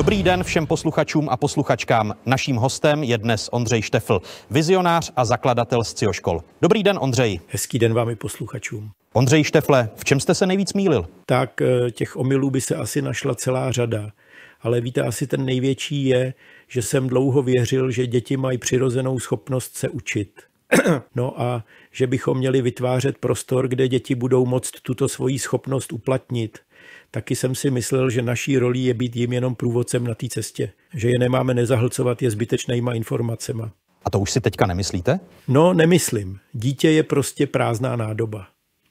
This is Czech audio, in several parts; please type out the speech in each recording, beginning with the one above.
Dobrý den všem posluchačům a posluchačkám. Naším hostem je dnes Ondřej Štefl, vizionář a zakladatel škol. Dobrý den, Ondřej. Hezký den vám i posluchačům. Ondřej Štefle, v čem jste se nejvíc mýlil? Tak eh, těch omylů by se asi našla celá řada. Ale víte, asi ten největší je, že jsem dlouho věřil, že děti mají přirozenou schopnost se učit. No a že bychom měli vytvářet prostor, kde děti budou moct tuto svoji schopnost uplatnit. Taky jsem si myslel, že naší rolí je být jim jenom průvodcem na té cestě, že je nemáme nezahlcovat je zbytečnýma informacema. A to už si teďka nemyslíte? No, nemyslím. Dítě je prostě prázdná nádoba.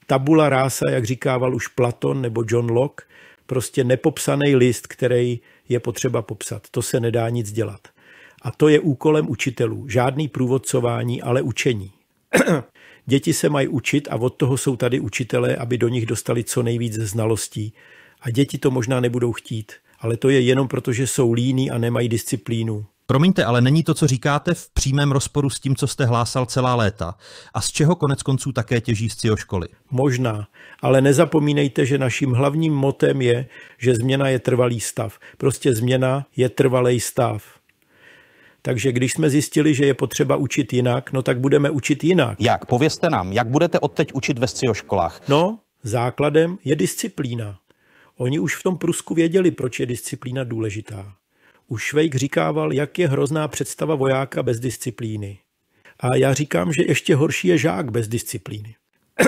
Tabula rása, jak říkával už Platon nebo John Locke, prostě nepopsaný list, který je potřeba popsat. To se nedá nic dělat. A to je úkolem učitelů. Žádný průvodcování, ale učení. Děti se mají učit a od toho jsou tady učitelé, aby do nich dostali co nejvíc znalostí. A děti to možná nebudou chtít, ale to je jenom proto, že jsou líní a nemají disciplínu. Promiňte, ale není to, co říkáte, v přímém rozporu s tím, co jste hlásal celá léta a z čeho konec konců také těží z CIO školy? Možná, ale nezapomínejte, že naším hlavním motem je, že změna je trvalý stav. Prostě změna je trvalý stav. Takže když jsme zjistili, že je potřeba učit jinak, no tak budeme učit jinak. Jak? Povězte nám, jak budete odteď učit ve školách? No, základem je disciplína. Oni už v tom Prusku věděli, proč je disciplína důležitá. Už Švejk říkával, jak je hrozná představa vojáka bez disciplíny. A já říkám, že ještě horší je žák bez disciplíny.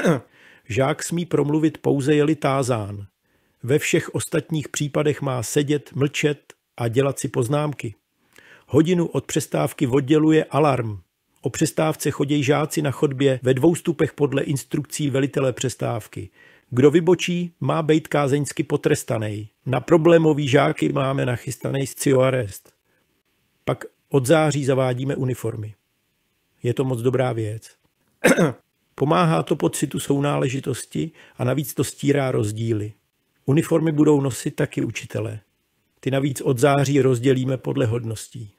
žák smí promluvit pouze jeli tázán. Ve všech ostatních případech má sedět, mlčet a dělat si poznámky. Hodinu od přestávky odděluje alarm. O přestávce chodí žáci na chodbě ve dvou stupech podle instrukcí velitele přestávky. Kdo vybočí, má být kázeňsky potrestaný. Na problémový žáky máme nachystaný arrest. Pak od září zavádíme uniformy. Je to moc dobrá věc. Pomáhá to pocitu sounáležitosti a navíc to stírá rozdíly. Uniformy budou nosit taky učitele. Ty navíc od září rozdělíme podle hodností.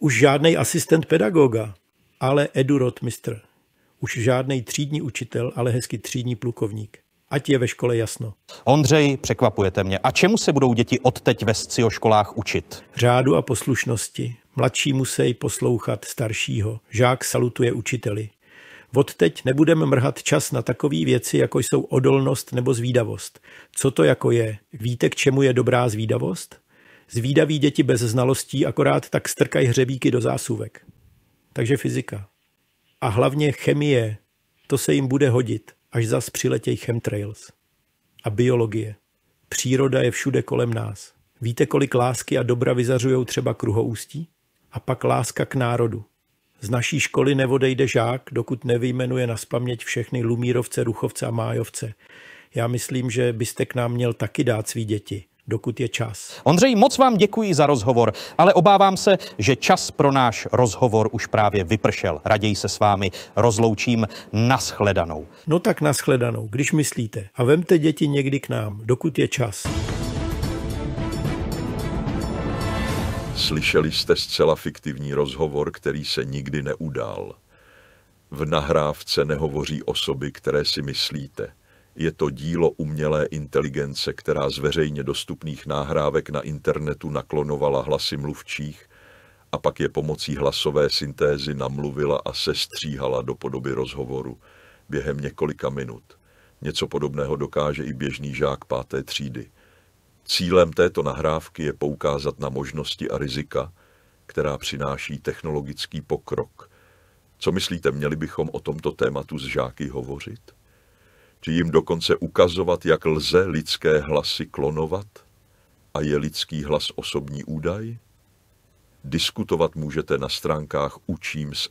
Už žádný asistent pedagoga, ale Edu Rotmistr. Už žádný třídní učitel, ale hezky třídní plukovník. Ať je ve škole jasno. Ondřej, překvapujete mě. A čemu se budou děti odteď ve SCIO školách učit? Řádu a poslušnosti. Mladší musí poslouchat staršího. Žák salutuje učiteli. Odteď nebudeme mrhat čas na takové věci, jako jsou odolnost nebo zvídavost. Co to jako je? Víte, k čemu je dobrá zvídavost? Zvídaví děti bez znalostí akorát tak strkají hřebíky do zásuvek. Takže fyzika. A hlavně chemie. To se jim bude hodit, až zas přiletěj chemtrails. A biologie. Příroda je všude kolem nás. Víte, kolik lásky a dobra vyzařují třeba ústí? A pak láska k národu. Z naší školy nevodejde žák, dokud nevyjmenuje na spaměť všechny Lumírovce, Ruchovce a Májovce. Já myslím, že byste k nám měl taky dát svý děti dokud je čas. Ondřej, moc vám děkuji za rozhovor, ale obávám se, že čas pro náš rozhovor už právě vypršel. Raději se s vámi rozloučím naschledanou. No tak naschledanou, když myslíte. A vemte děti někdy k nám, dokud je čas. Slyšeli jste zcela fiktivní rozhovor, který se nikdy neudál. V nahrávce nehovoří osoby, které si myslíte. Je to dílo umělé inteligence, která z veřejně dostupných náhrávek na internetu naklonovala hlasy mluvčích a pak je pomocí hlasové syntézy namluvila a sestříhala do podoby rozhovoru během několika minut. Něco podobného dokáže i běžný žák páté třídy. Cílem této nahrávky je poukázat na možnosti a rizika, která přináší technologický pokrok. Co myslíte, měli bychom o tomto tématu s žáky hovořit? či jim dokonce ukazovat, jak lze lidské hlasy klonovat a je lidský hlas osobní údaj? Diskutovat můžete na stránkách učím z